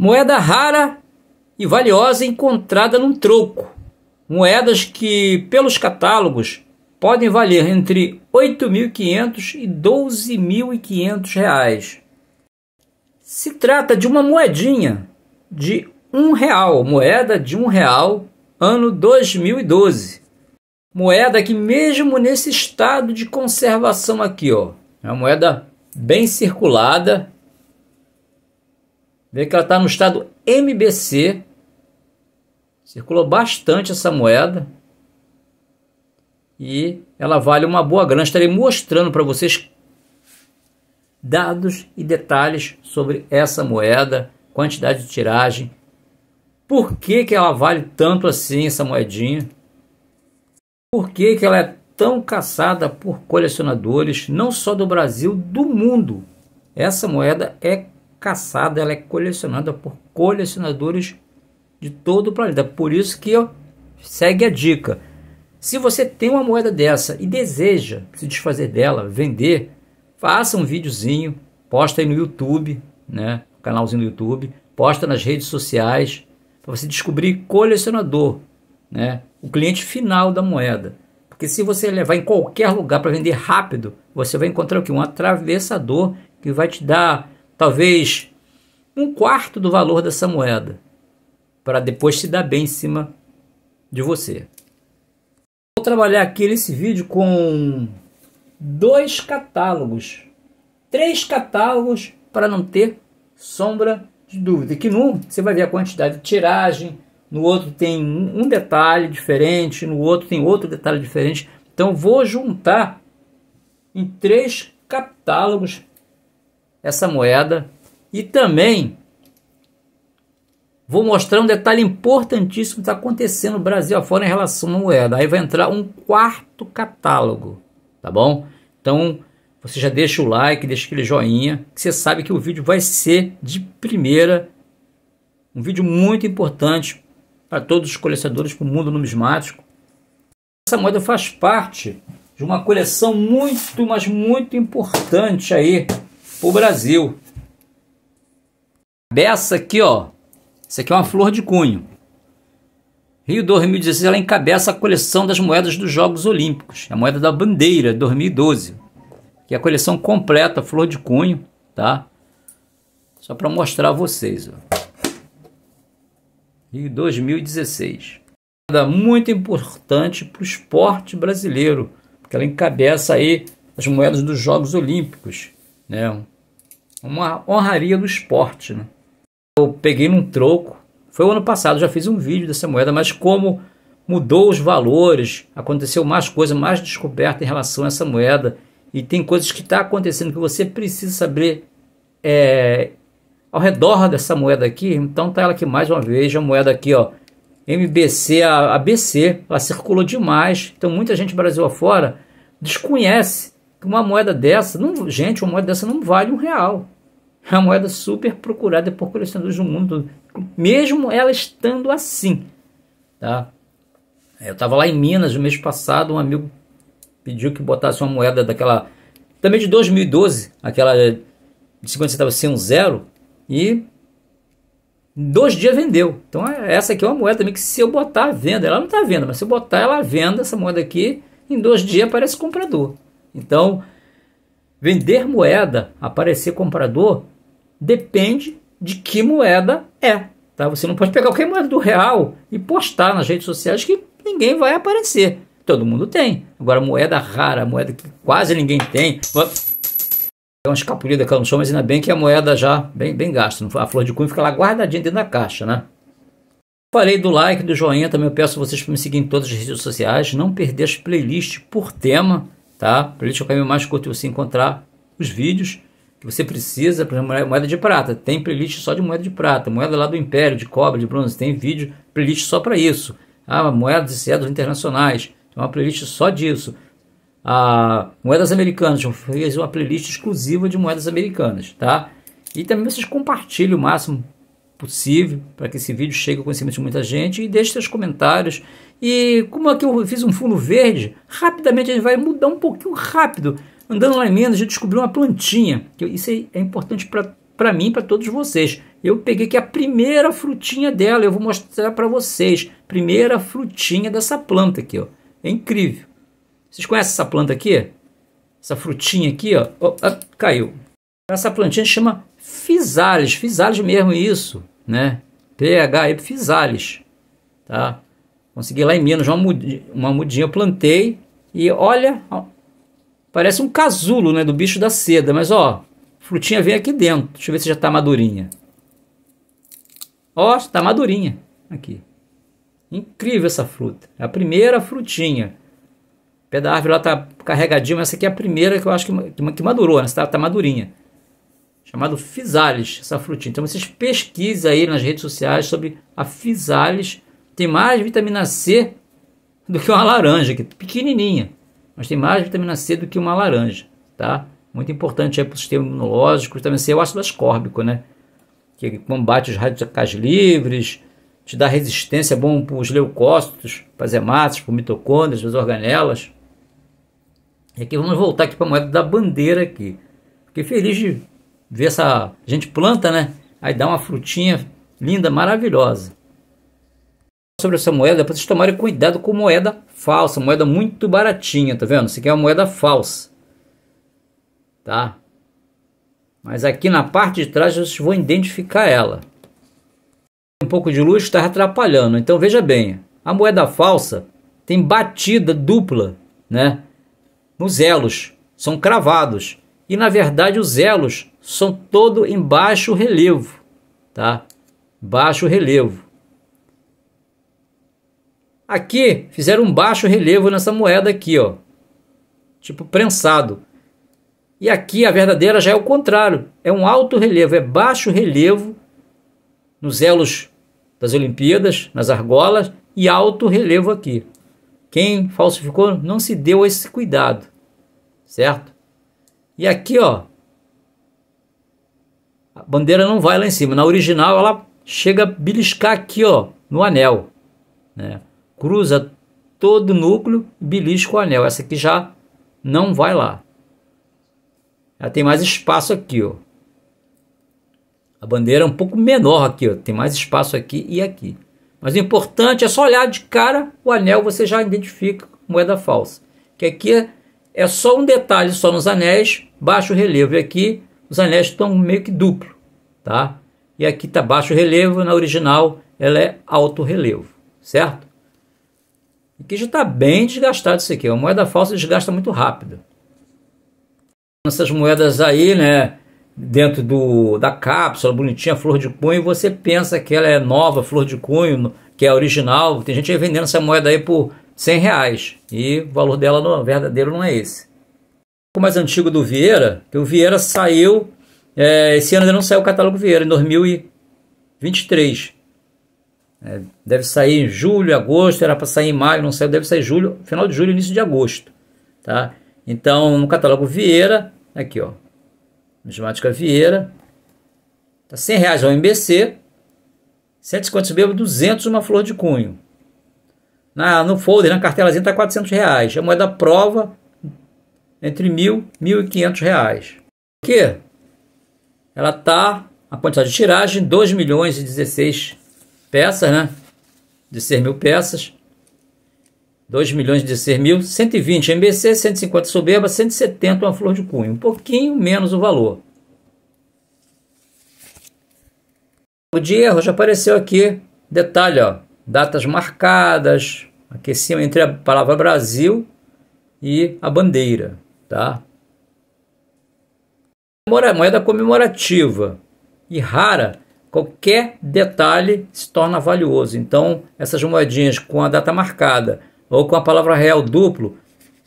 Moeda rara e valiosa encontrada num troco. Moedas que, pelos catálogos, podem valer entre 8.500 e 12.500 reais. Se trata de uma moedinha de um real, moeda de um real, ano 2012. Moeda que mesmo nesse estado de conservação aqui, ó, é uma moeda bem circulada, Vê que ela está no estado MBC. Circulou bastante essa moeda. E ela vale uma boa grana. Estarei mostrando para vocês dados e detalhes sobre essa moeda, quantidade de tiragem, por que, que ela vale tanto assim, essa moedinha, por que, que ela é tão caçada por colecionadores, não só do Brasil, do mundo. Essa moeda é caçada, ela é colecionada por colecionadores de todo o planeta. Por isso que eu segue a dica. Se você tem uma moeda dessa e deseja se desfazer dela, vender, faça um videozinho, posta aí no YouTube, né? Canalzinho do YouTube, posta nas redes sociais para você descobrir colecionador, né? O cliente final da moeda. Porque se você levar em qualquer lugar para vender rápido, você vai encontrar que um atravessador que vai te dar talvez um quarto do valor dessa moeda, para depois se dar bem em cima de você. Vou trabalhar aqui nesse vídeo com dois catálogos, três catálogos para não ter sombra de dúvida. Que num você vai ver a quantidade de tiragem, no outro tem um detalhe diferente, no outro tem outro detalhe diferente. Então vou juntar em três catálogos essa moeda e também vou mostrar um detalhe importantíssimo que está acontecendo no Brasil afora em relação à moeda. Aí vai entrar um quarto catálogo, tá bom? Então você já deixa o like, deixa aquele joinha, que você sabe que o vídeo vai ser de primeira, um vídeo muito importante para todos os colecionadores do mundo numismático. Essa moeda faz parte de uma coleção muito, mas muito importante aí o Brasil. Cabeça aqui, ó. Isso aqui é uma flor de cunho. Rio 2016 ela encabeça a coleção das moedas dos Jogos Olímpicos, é a moeda da bandeira 2012, que é a coleção completa, flor de cunho, tá? Só para mostrar a vocês, ó. Rio 2016. Muito importante para o esporte brasileiro, porque ela encabeça aí as moedas dos Jogos Olímpicos né? Uma honraria do esporte, né? Eu peguei num troco, foi o ano passado, já fiz um vídeo dessa moeda, mas como mudou os valores, aconteceu mais coisa, mais descoberta em relação a essa moeda, e tem coisas que está acontecendo que você precisa saber é, ao redor dessa moeda aqui, então tá ela aqui mais uma vez, a moeda aqui, ó, MBC, a ABC, ela circulou demais, então muita gente Brasil afora desconhece uma moeda dessa, não, gente, uma moeda dessa não vale um real. É uma moeda super procurada por colecionadores do mundo, mesmo ela estando assim. Tá? Eu estava lá em Minas no mês passado, um amigo pediu que botasse uma moeda daquela, também de 2012, aquela de 50 centavos sem um zero, e dois dias vendeu. Então é, essa aqui é uma moeda também que se eu botar à venda, ela não está à venda, mas se eu botar ela à venda, essa moeda aqui, em dois dias aparece comprador. Então, vender moeda, aparecer comprador, depende de que moeda é. Tá? Você não pode pegar qualquer moeda do real e postar nas redes sociais que ninguém vai aparecer. Todo mundo tem. Agora, moeda rara, moeda que quase ninguém tem. É uma escapulida que eu não sou, mas ainda bem que a moeda já bem, bem gasta. A flor de cunho fica lá guardadinha dentro da caixa, né? Falei do like, do joinha, também eu peço vocês para me seguir em todas as redes sociais, não perder as playlists por tema tá? playlist é o caminho mais curto você encontrar os vídeos que você precisa para moeda de prata. Tem playlist só de moeda de prata, moeda lá do Império, de cobre, de bronze, tem vídeo, playlist só para isso. Ah, moedas e cédulas internacionais, tem uma playlist só disso. Ah, moedas americanas, fez uma playlist exclusiva de moedas americanas, tá? E também vocês compartilhem o máximo possível para que esse vídeo chegue ao conhecimento de muita gente e deixe seus comentários. E como aqui eu fiz um fundo verde, rapidamente ele vai mudar um pouquinho rápido. Andando lá em Minas, eu descobri uma plantinha. Isso é importante para mim e para todos vocês. Eu peguei aqui a primeira frutinha dela, eu vou mostrar para vocês. Primeira frutinha dessa planta aqui, ó. É incrível. Vocês conhecem essa planta aqui? Essa frutinha aqui, ó. ó ah, caiu. Essa plantinha chama Physalis, Physalis mesmo isso, né? PHY Physalis, tá? Consegui lá em Minas uma mudinha, uma mudinha eu plantei e olha, ó, parece um casulo, né, do bicho da seda, mas ó, frutinha vem aqui dentro. Deixa eu ver se já tá madurinha. Ó, tá madurinha aqui. Incrível essa fruta. É a primeira frutinha. O pé da árvore lá tá carregadinho, mas essa aqui é a primeira que eu acho que, que madurou, né? Tá, tá madurinha chamado Physalis, essa frutinha. Então vocês pesquisem aí nas redes sociais sobre a Physalis. Tem mais vitamina C do que uma laranja, que é pequenininha, mas tem mais vitamina C do que uma laranja, tá? Muito importante para o sistema imunológico, vitamina C é o ácido ascórbico, né? Que combate os radicais livres, te dá resistência, é bom para os leucócitos, para as hemácias, para mitocôndrias, para as organelas. E aqui vamos voltar aqui para a moeda da bandeira aqui. Fiquei feliz de vê essa. A gente planta, né? Aí dá uma frutinha linda, maravilhosa. Sobre essa moeda, para vocês tomarem cuidado com moeda falsa, moeda muito baratinha, tá vendo? Isso aqui é uma moeda falsa, tá? Mas aqui na parte de trás vocês vão identificar ela. Um pouco de luz está atrapalhando, então veja bem: a moeda falsa tem batida dupla, né? Nos elos, são cravados. E na verdade os elos são todo em baixo relevo, tá? Baixo relevo. Aqui fizeram um baixo relevo nessa moeda aqui, ó. Tipo prensado. E aqui a verdadeira já é o contrário, é um alto relevo, é baixo relevo nos elos das Olimpíadas, nas argolas e alto relevo aqui. Quem falsificou não se deu esse cuidado, certo? E aqui, ó, a bandeira não vai lá em cima. Na original, ela chega a beliscar aqui, ó, no anel, né? Cruza todo o núcleo belisca o anel. Essa aqui já não vai lá. Ela tem mais espaço aqui, ó. A bandeira é um pouco menor aqui, ó. Tem mais espaço aqui e aqui. Mas o importante é só olhar de cara o anel, você já identifica moeda falsa. Que aqui é é só um detalhe só nos anéis, baixo relevo. E aqui os anéis estão meio que duplo, tá? E aqui está baixo relevo, na original ela é alto relevo, certo? E que já está bem desgastado isso aqui. É A moeda falsa desgasta muito rápido. Essas moedas aí, né? Dentro do, da cápsula, bonitinha, flor de cunho, você pensa que ela é nova, flor de cunho, que é original. Tem gente aí vendendo essa moeda aí por 100 reais. E o valor dela no verdadeiro não é esse. O mais antigo do Vieira, que o Vieira saiu. É, esse ano ainda não saiu o catálogo Vieira, em 2023. É, deve sair em julho, agosto, era para sair em maio, não saiu, deve sair julho, final de julho, início de agosto. Tá? Então, no catálogo Vieira, aqui ó, Numismática Vieira, tá 100 reais ao MBC, 150 bebo, 200 uma flor de cunho na, no folder, na cartelazinha, está 400 reais. A moeda prova entre mil e 1.500 reais. Aqui, ela está, a quantidade de tiragem, 2 milhões e 16 peças, né? De 6 mil peças. 2 milhões de 16 mil, 120 MBC, 150 soberba, 170 uma flor de cunho. Um pouquinho menos o valor. O de erro já apareceu aqui. Detalhe, ó, datas marcadas, aqueciam entre a palavra Brasil e a bandeira, tá? Moeda comemorativa e rara, qualquer detalhe se torna valioso. Então, essas moedinhas com a data marcada ou com a palavra real duplo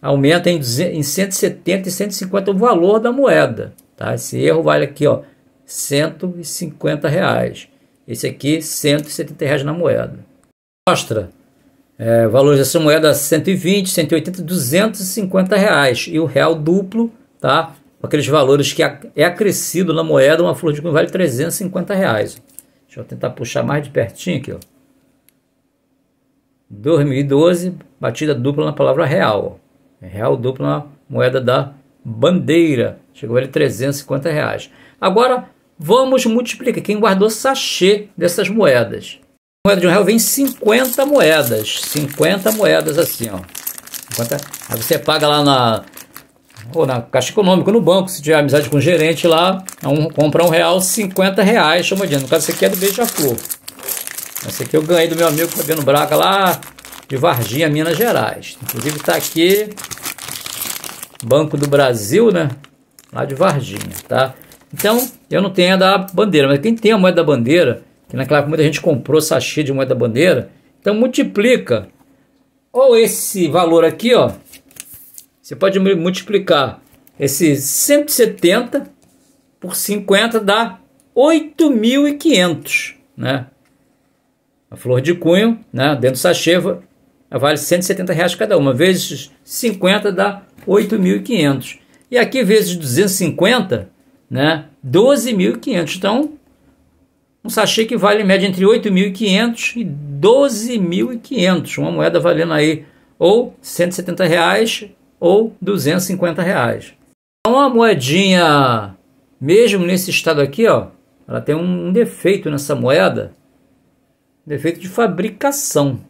aumentam em, em 170 e 150 o valor da moeda, tá? Esse erro vale aqui, ó, 150 reais. Esse aqui, 170 reais na moeda. Mostra é, valor dessa moeda 120, 180, 250 reais. E o real duplo, tá? Aqueles valores que é acrescido na moeda, uma flor de cunho vale 350 reais. Deixa eu tentar puxar mais de pertinho aqui, ó. 2012, batida dupla na palavra real. É real dupla na moeda da bandeira. Chegou a ele 350 reais. Agora, vamos multiplicar. Quem guardou sachê dessas moedas? moeda de um real vem 50 moedas. 50 moedas assim, ó. 50. É, aí você paga lá na, ou na Caixa Econômica, no banco, se tiver amizade com o gerente lá, um, compra um real, 50 reais, chama de No caso, esse aqui é do Beija-Flor. Esse aqui eu ganhei do meu amigo Fabiano Braga lá de Varginha, Minas Gerais. Inclusive tá aqui, Banco do Brasil, né? Lá de Varginha, tá? Então, eu não tenho a da bandeira, mas quem tem a moeda da bandeira que naquela época muita gente comprou sachê de moeda bandeira. Então multiplica ou esse valor aqui, ó, você pode multiplicar esse 170 por 50 dá 8.500, né? A flor de cunho, né, dentro do sachê, vale 170 reais cada uma, vezes 50 dá 8.500. E aqui vezes 250, né, 12.500. Então, um sachê que vale em média entre 8.500 e 12.500, uma moeda valendo aí ou 170 reais ou 250 reais. Então, uma moedinha, mesmo nesse estado aqui, ó, ela tem um defeito nessa moeda, defeito de fabricação.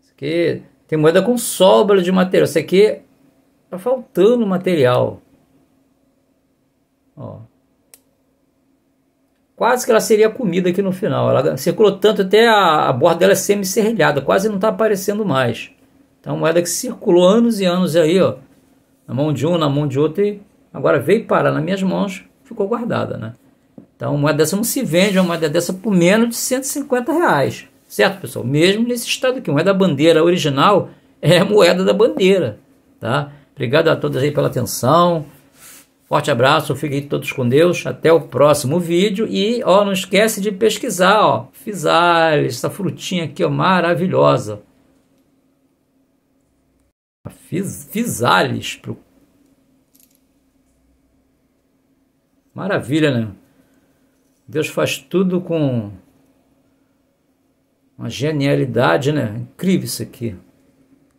Isso aqui tem moeda com sobra de material, isso aqui tá faltando material. Ó, quase que ela seria comida aqui no final. Ela circulou tanto até a, a borda dela é semi-serrilhada, quase não está aparecendo mais. Então, uma moeda que circulou anos e anos aí, ó, na mão de um, na mão de outro, e agora veio parar nas minhas mãos, ficou guardada, né? Então, uma moeda dessa não se vende, uma moeda dessa por menos de 150 reais. Certo, pessoal? Mesmo nesse estado aqui, moeda bandeira original é moeda da bandeira, tá? Obrigado a todos aí pela atenção. Forte abraço, fiquem todos com Deus, até o próximo vídeo e ó, não esquece de pesquisar, ó, Fisales, essa frutinha aqui ó, maravilhosa. Fis, Pro... Maravilha, né? Deus faz tudo com uma genialidade, né? Incrível isso aqui.